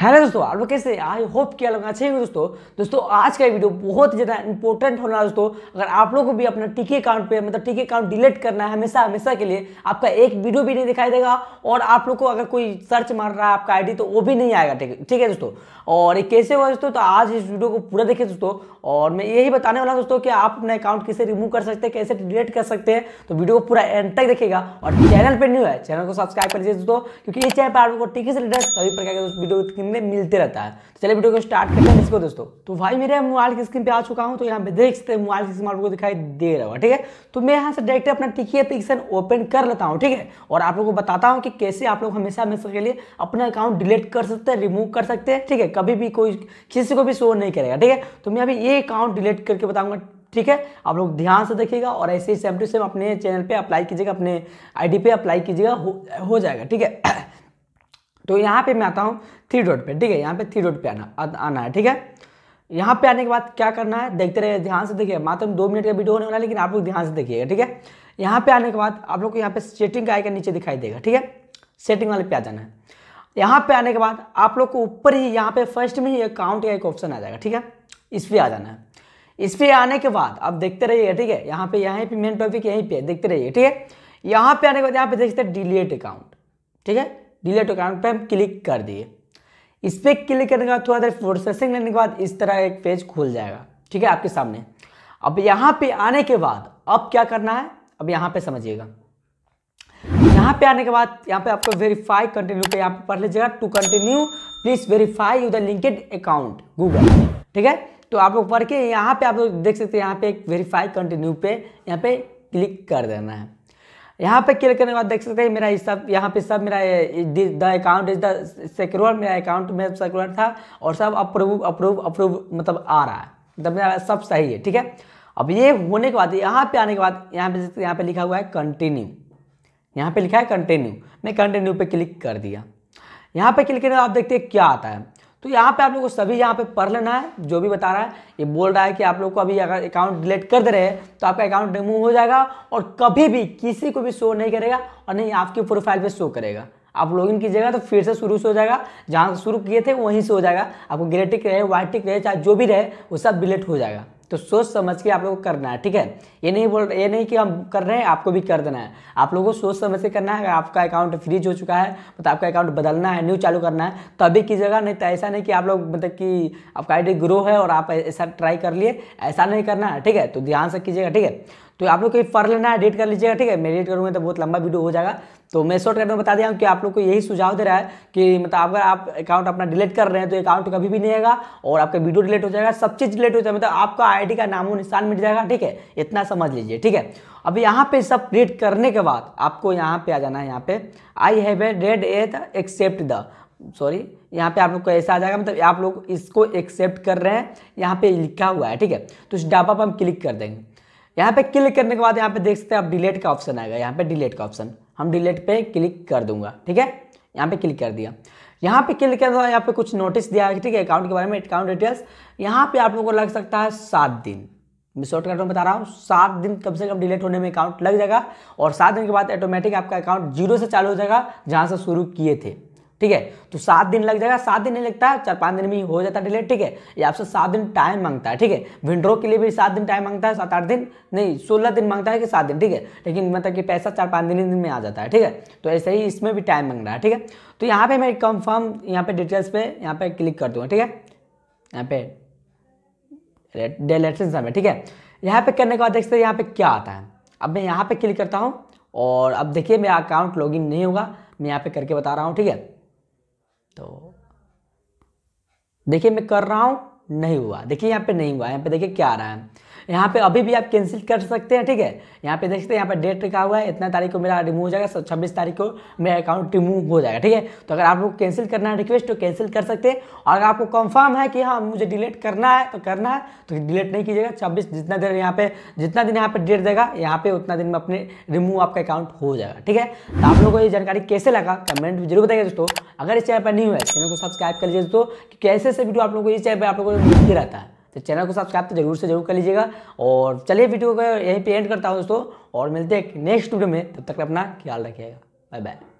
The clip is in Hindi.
हेलो दोस्तों आप लोग कैसे आई होप कि लोग अच्छे होंगे दोस्तों दोस्तों आज का वीडियो बहुत ज़्यादा इंपॉर्टेंट होना है दोस्तों अगर आप लोगों को भी अपना टीके अकाउंट पे मतलब टीके अकाउंट डिलीट करना है हमेशा हमेशा के लिए आपका एक वीडियो भी नहीं दिखाई देगा और आप लोग को अगर कोई सर्च मार रहा है आपका आई तो वो भी नहीं आएगा ठीक है दोस्तों और ये कैसे हुआ दोस्तों तो आज इस वीडियो को पूरा देखिए दोस्तों और मैं यही बताने वाला दोस्तों कि आप अपना अकाउंट कैसे रिमूव कर सकते हैं कैसे डिलीट कर सकते हैं तो वीडियो को पूरा एंड तक देखेगा और चैनल पर न्यू है चैनल को सब्सक्राइब कर लीजिए दोस्तों क्योंकि इस चैनल पर आप लोगों को टीके से रिलेटेड सभी प्रकार के वीडियो गेमिंग में मिलते रहता है तो चलिए वीडियो को स्टार्ट करते हैं इसको दोस्तों तो भाई मेरे मोबाइल की स्क्रीन पे आ चुका हूँ तो यहाँ पे देख सकते हैं मोबाइल की स्क्रीन को दिखाई दे रहा है ठीक है तो मैं यहाँ से डायरेक्ट अपना टिकी एप्लीकेशन ओपन कर लेता हूँ ठीक है और आप लोग को बताता हूँ कि कैसे आप लोग हमेशा हमेशा के लिए अपना अकाउंट डिलीट कर सकते हैं रिमूव कर सकते हैं ठीक है कभी भी कोई किसी को भी शो नहीं करेगा ठीक है तो मैं अभी ये अकाउंट डिलीट करके बताऊँगा ठीक है आप लोग ध्यान से देखिएगा और ऐसे ही सेम टू सेम अपने चैनल पे अप्लाई कीजिएगा अपने आईडी पे अप्लाई कीजिएगा हो, हो जाएगा ठीक है तो यहाँ पे मैं आता हूँ थ्री डॉट पे ठीक है यहाँ पे थ्री डॉट पे आना आना है ठीक है यहाँ पे आने के बाद क्या करना है देखते रहिए ध्यान से देखिए मात्र दो मिनट का वीडियो होने वाला है लेकिन आप लोग ध्यान से देखिएगा ठीक है यहाँ पे आने के बाद आप लोग को यहाँ पे सेटिंग का आएगा नीचे दिखाई देगा ठीक है सेटिंग वाले पे आ जाना है यहाँ पे आने के बाद आप लोग को ऊपर ही यहाँ पे फर्स्ट में ही अकाउंट का एक ऑप्शन आ जाएगा ठीक है इस पर आ जाना है इस पर आने के बाद आप देखते रहिएगा ठीक है यहाँ पे यहाँ पे मेन टॉपिक यहीं पे देखते रहिए ठीक है यहाँ पे आने के बाद यहाँ पे देखते हैं डिलीट अकाउंट ठीक है डिलीट अकाउंट पे हम क्लिक कर दिए इस पर क्लिक करने के बाद थोड़ा देर प्रोसेसिंग लेने के बाद इस तरह एक पेज खुल जाएगा ठीक है आपके सामने अब यहाँ पे आने के बाद अब क्या करना है अब यहाँ पे समझिएगा यहाँ पे आने के बाद यहाँ पे आपको वेरीफाई कंटिन्यू पे यहाँ पे पढ़ लीजिएगा to continue please verify you the linked account Google ठीक है तो आप लोग पढ़ के यहाँ पे आप लोग देख सकते हैं यहाँ पे एक वेरीफाई कंटिन्यू पे यहाँ पे क्लिक कर देना है यहाँ पे क्लिक करने के बाद देख सकते हैं मेरा ये सब यहाँ पे सब मेरा the account is the secure मेरा अकाउंट में सिक्योर था और सब अप्रूव अप्रूव अप्रूव मतलब आ रहा है मतलब मेरा सब सही है ठीक है अब ये होने के बाद यहाँ पे आने के बाद यहाँ पे यहाँ पे लिखा हुआ है कंटिन्यू यहाँ पे लिखा है कंटिन्यू मैं कंटिन्यू पे क्लिक कर दिया यहाँ पे क्लिक करने आप देखते हैं क्या आता है तो यहाँ पे आप लोग को सभी यहाँ पे पढ़ लेना है जो भी बता रहा है ये बोल रहा है कि आप लोग को अभी अगर अकाउंट डिलीट कर दे रहे हैं तो आपका अकाउंट रिमूव हो जाएगा और कभी भी किसी को भी शो नहीं करेगा और नहीं आपकी प्रोफाइल पर शो करेगा आप लॉग इन कीजिएगा तो फिर से शुरू से हो जाएगा जहाँ शुरू किए थे वहीं से हो जाएगा आपको ग्रेटिक रहे व्हाइटिक रहे चाहे जो भी रहे वो सब डिलीट हो जाएगा तो सोच समझ के आप लोग को करना है ठीक है ये नहीं बोल ये नहीं कि हम कर रहे हैं आपको भी कर देना है आप लोगों को सोच समझ के करना है अगर आपका अकाउंट फ्रीज हो चुका है मतलब आपका अकाउंट बदलना है न्यू चालू करना है तो अभी कीजिएगा नहीं तो ऐसा नहीं कि आप लोग मतलब कि आपका आईडी ग्रो है और आप ऐसा ट्राई कर लिए ऐसा नहीं करना है ठीक है तो ध्यान से कीजिएगा ठीक है तो आप लोग कहीं पढ़ लेना है एडिट कर लीजिएगा ठीक है मैं एडिट करूँगा तो बहुत लंबा वीडियो हो जाएगा तो मैं शॉर्ट कट में बता दिया हूँ कि आप लोग को यही सुझाव दे रहा है कि मतलब अगर आप अकाउंट अपना डिलीट कर रहे हैं तो अकाउंट कभी भी नहीं आएगा और आपका वीडियो डिलीट हो जाएगा सब चीज़ डिलीट हो जाएगा मतलब आपका आई का नामो निशान मिट जाएगा ठीक है इतना समझ लीजिए ठीक है अब यहाँ पे सब डिलीट करने के बाद आपको यहाँ पे आ जाना है यहाँ पे आई हैव ए डेड एथ एक्सेप्ट द सॉरी यहाँ पे आप लोग को ऐसा आ जाएगा मतलब आप लोग इसको एक्सेप्ट कर रहे हैं यहाँ पे लिखा हुआ है ठीक है तो इस डाबा पर हम क्लिक कर देंगे यहाँ पे क्लिक करने के बाद यहाँ पे देख सकते हैं आप डिलीट का ऑप्शन आएगा यहाँ पे डिलीट का ऑप्शन हम डिलीट पे क्लिक कर दूंगा ठीक है यहाँ पे क्लिक कर दिया यहाँ पे क्लिक कर यहाँ पे कुछ नोटिस दिया है ठीक है अकाउंट के बारे में अकाउंट डिटेल्स यहाँ पे आप लोगों को लग सकता है सात दिन मैं शॉर्टकट में बता रहा हूँ सात दिन कम से कम डिलीट होने में अकाउंट लग जाएगा और सात दिन के बाद ऑटोमेटिक आपका अकाउंट जीरो से चालू हो जाएगा जहाँ से शुरू किए थे ठीक है तो सात दिन लग जाएगा सात दिन नहीं लगता है चार पाँच दिन में ही हो जाता है डिले ठीक है ये आपसे सात दिन टाइम मांगता है ठीक है विंड्रो के लिए भी सात दिन टाइम मांगता है सात आठ दिन नहीं सोलह दिन मांगता है कि सात दिन ठीक है लेकिन मतलब कि पैसा चार पाँच दिन में आ जाता है ठीक है तो ऐसे ही इसमें भी टाइम मांग रहा है ठीक है तो यहाँ पर मैं कन्फर्म यहाँ पर डिटेल्स पे यहाँ पर क्लिक कर दूँगा ठीक है यहाँ पे डेलेक्शन समय ठीक है यहाँ पे करने के बाद देखते यहाँ पे क्या आता है अब मैं यहाँ पे क्लिक करता हूँ और अब देखिए मेरा अकाउंट लॉगिन नहीं होगा मैं यहाँ पे करके बता रहा हूँ ठीक है तो देखिए मैं कर रहा हूँ नहीं हुआ देखिए यहाँ पे नहीं हुआ यहाँ पे देखिए क्या आ रहा है यहाँ पे अभी भी आप कैंसिल कर सकते हैं ठीक है यहाँ पे देख सकते हैं यहाँ पे डेट लिखा हुआ है इतना तारीख को मेरा रिमूव हो जाएगा छब्बीस तारीख को मेरा अकाउंट रिमूव हो जाएगा ठीक है तो अगर आप लोग कैंसिल करना है रिक्वेस्ट तो कैंसिल कर सकते हैं और अगर आपको कंफर्म है कि हाँ मुझे डिलीट करना है तो करना है तो डिलीट नहीं कीजिएगा छब्बीस जितना देर यहाँ पे जितना दिन यहाँ पे डेट देगा यहाँ पे उतना दिन में अपने रिमूव आपका अकाउंट हो जाएगा ठीक है तो आप लोगों को ये जानकारी कैसे लगा कमेंट जरूर बताइए दोस्तों अगर इस चैनल पर हुआ है चैनल को सब्सक्राइब कर लीजिए दोस्तों कैसे से वीडियो आप लोगों को इस चैनल पर आप लोगों को मिलती रहता है तो चैनल को सब्सक्राइब तो जरूर से जरूर कर लीजिएगा और चलिए वीडियो को यहीं पे एंड करता हूँ दोस्तों और मिलते हैं नेक्स्ट वीडियो में तब तक अपना ख्याल रखिएगा बाय बाय